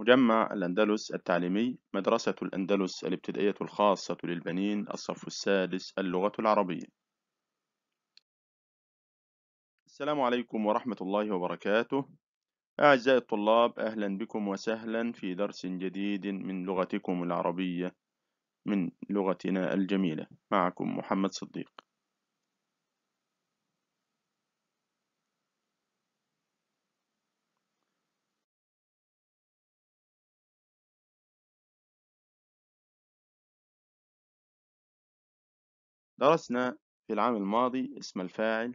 مجمع الأندلس التعليمي مدرسة الأندلس الابتدائية الخاصة للبنين الصف السادس اللغة العربية السلام عليكم ورحمة الله وبركاته أعزائي الطلاب أهلا بكم وسهلا في درس جديد من لغتكم العربية من لغتنا الجميلة معكم محمد صديق درسنا في العام الماضي اسم الفاعل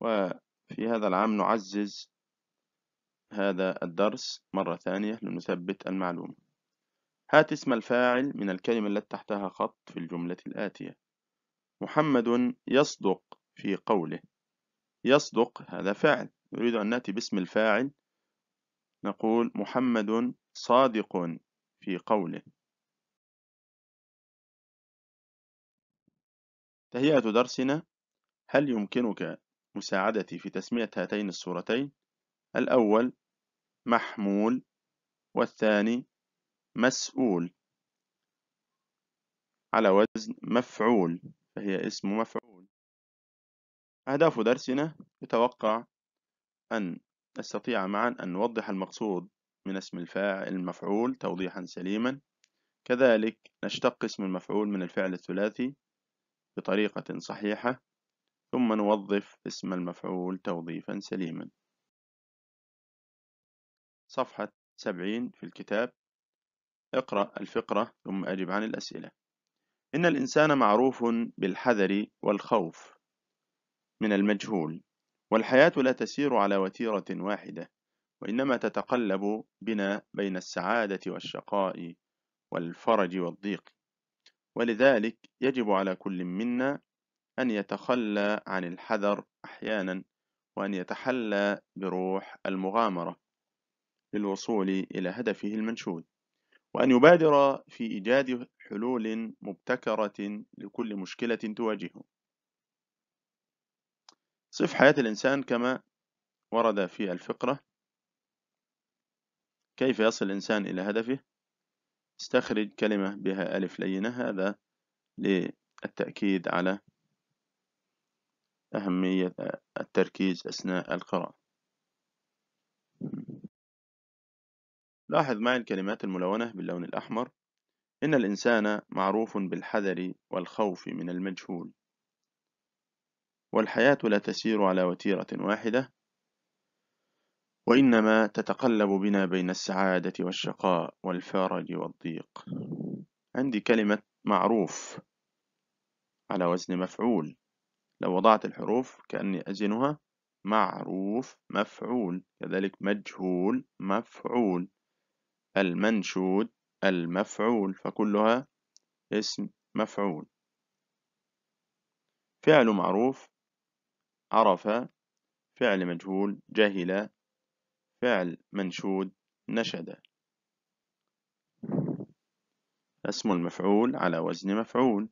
وفي هذا العام نعزز هذا الدرس مرة ثانية لنثبت المعلومة هات اسم الفاعل من الكلمة التي تحتها خط في الجملة الآتية محمد يصدق في قوله يصدق هذا فاعل نريد أن نأتي باسم الفاعل نقول محمد صادق في قوله تهيئة درسنا هل يمكنك مساعدتي في تسمية هاتين الصورتين؟ الأول محمول والثاني مسؤول على وزن مفعول فهي اسم مفعول أهداف درسنا يتوقع أن نستطيع معا أن نوضح المقصود من اسم الفاعل المفعول توضيحا سليما كذلك نشتق اسم المفعول من الفعل الثلاثي بطريقة صحيحة ثم نوظف اسم المفعول توظيفا سليما صفحة سبعين في الكتاب اقرأ الفقرة ثم أجب عن الأسئلة إن الإنسان معروف بالحذر والخوف من المجهول والحياة لا تسير على وتيرة واحدة وإنما تتقلب بنا بين السعادة والشقاء والفرج والضيق ولذلك يجب على كل منا أن يتخلى عن الحذر أحيانا وأن يتحلى بروح المغامرة للوصول إلى هدفه المنشود وأن يبادر في إيجاد حلول مبتكرة لكل مشكلة تواجهه صف حياة الإنسان كما ورد في الفقرة كيف يصل الإنسان إلى هدفه استخرج كلمة بها ألف لينة هذا للتأكيد على أهمية التركيز أثناء القراءة لاحظ معي الكلمات الملونة باللون الأحمر إن الإنسان معروف بالحذر والخوف من المجهول والحياة لا تسير على وتيرة واحدة وإنما تتقلب بنا بين السعادة والشقاء والفرج والضيق عندي كلمة معروف على وزن مفعول لو وضعت الحروف كأني أزنها معروف مفعول كذلك مجهول مفعول المنشود المفعول فكلها اسم مفعول فعل معروف عرف فعل مجهول جهل فعل منشود نشد اسم المفعول على وزن مفعول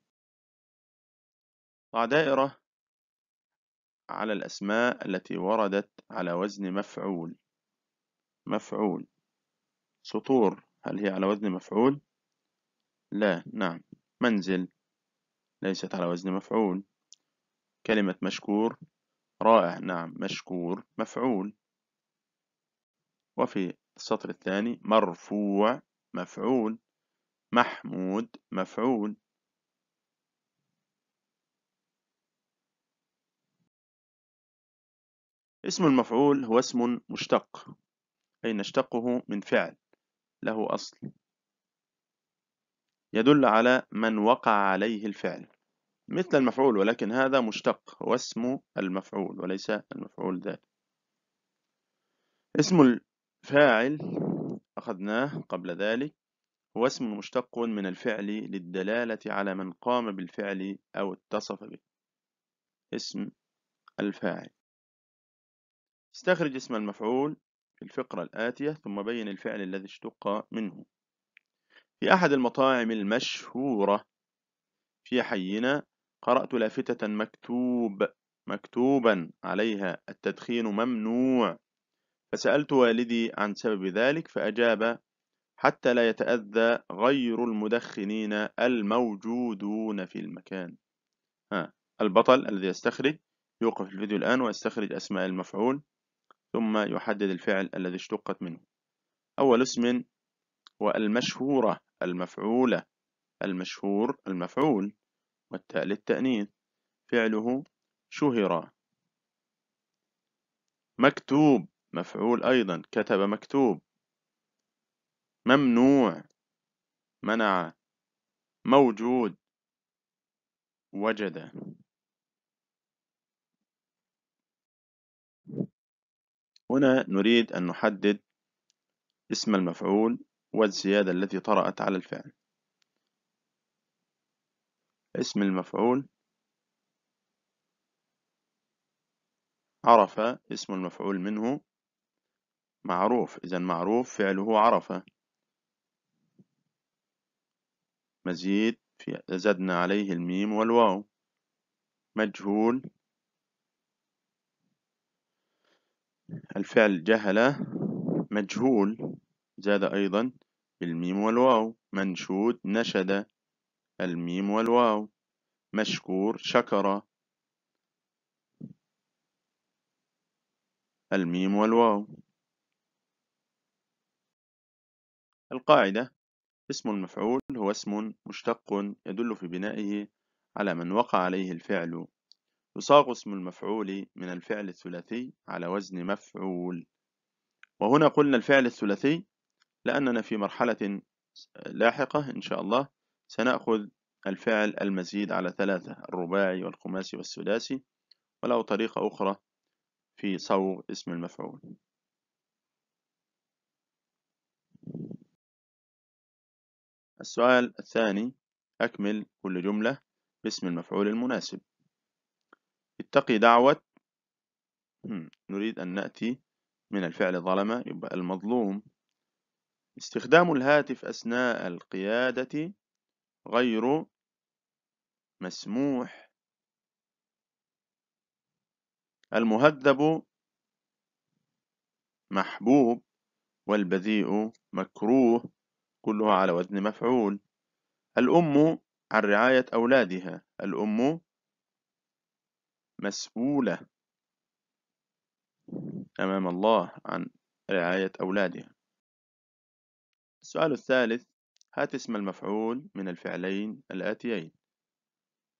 ضع دائرة على الأسماء التي وردت على وزن مفعول مفعول سطور هل هي على وزن مفعول؟ لا نعم منزل ليست على وزن مفعول كلمة مشكور رائع نعم مشكور مفعول وفي السطر الثاني مرفوع مفعول محمود مفعول اسم المفعول هو اسم مشتق أي نشتقه من فعل له أصل يدل على من وقع عليه الفعل مثل المفعول ولكن هذا مشتق هو اسم المفعول وليس المفعول ذاته اسم فاعل أخذناه قبل ذلك هو اسم مشتق من الفعل للدلالة على من قام بالفعل أو اتصف به اسم الفاعل استخرج اسم المفعول في الفقرة الآتية ثم بين الفعل الذي اشتق منه في أحد المطاعم المشهورة في حينا قرأت لافتة مكتوب مكتوبا عليها التدخين ممنوع فسألت والدي عن سبب ذلك فأجاب حتى لا يتأذى غير المدخنين الموجودون في المكان ها البطل الذي يستخرج يوقف الفيديو الآن ويستخرج أسماء المفعول ثم يحدد الفعل الذي اشتقت منه أول اسم هو المشهورة المفعولة المشهور المفعول والتالي التأنيث فعله شهر مكتوب مفعول أيضا كتب مكتوب ممنوع منع موجود وجد هنا نريد أن نحدد اسم المفعول والزيادة التي طرأت على الفعل اسم المفعول عرف اسم المفعول منه معروف إذا معروف فعله عرفة مزيد في زدنا عليه الميم والواو مجهول الفعل جهل مجهول زاد أيضا بالميم والواو منشود نشد الميم والواو مشكور شكر الميم والواو القاعدة اسم المفعول هو اسم مشتق يدل في بنائه على من وقع عليه الفعل يصاغ اسم المفعول من الفعل الثلاثي على وزن مفعول وهنا قلنا الفعل الثلاثي لأننا في مرحلة لاحقة إن شاء الله سنأخذ الفعل المزيد على ثلاثة الرباعي والخماسي والسداسي وله طريقة أخرى في صوغ اسم المفعول السؤال الثاني أكمل كل جملة باسم المفعول المناسب اتقي دعوة نريد أن نأتي من الفعل ظلمة يبقى المظلوم استخدام الهاتف أثناء القيادة غير مسموح المهذب محبوب والبذيء مكروه كلها على وزن مفعول الأم عن رعاية أولادها الأم مسؤولة أمام الله عن رعاية أولادها السؤال الثالث هات اسم المفعول من الفعلين الآتيين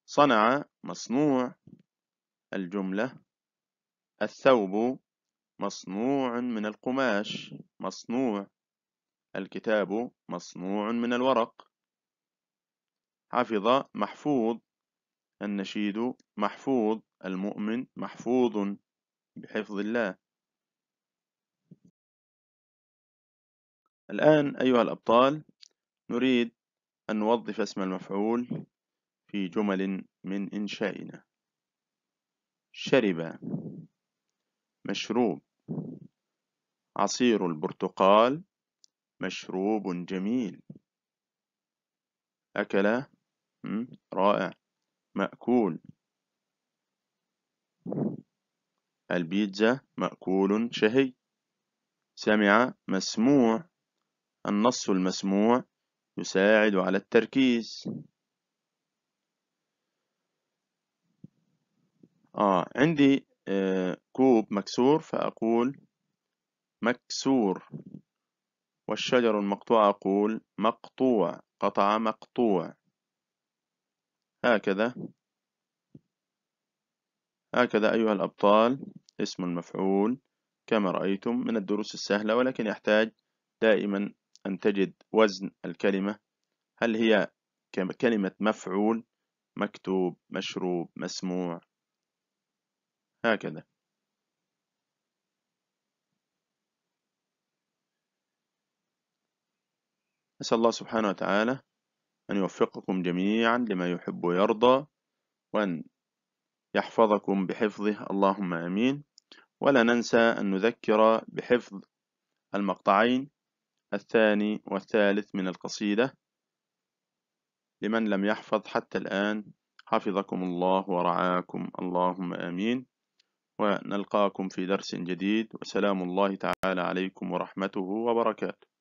صنع مصنوع الجملة الثوب مصنوع من القماش مصنوع الكتاب مصنوع من الورق حفظ محفوظ النشيد محفوظ المؤمن محفوظ بحفظ الله الآن أيها الأبطال نريد أن نوظف اسم المفعول في جمل من إنشائنا شرب مشروب عصير البرتقال مشروب جميل أكل رائع مأكول البيتزا مأكول شهي سمع مسموع النص المسموع يساعد على التركيز آه عندي آه كوب مكسور فأقول مكسور والشجر المقطوع أقول مقطوع قطع مقطوع هكذا هكذا أيها الأبطال اسم المفعول كما رأيتم من الدروس السهلة ولكن يحتاج دائما أن تجد وزن الكلمة هل هي كلمة مفعول مكتوب مشروب مسموع هكذا نسأل الله سبحانه وتعالى أن يوفقكم جميعا لما يحب ويرضى وأن يحفظكم بحفظه اللهم آمين ولا ننسى أن نذكر بحفظ المقطعين الثاني والثالث من القصيدة لمن لم يحفظ حتى الآن حفظكم الله ورعاكم اللهم آمين ونلقاكم في درس جديد وسلام الله تعالى عليكم ورحمته وبركاته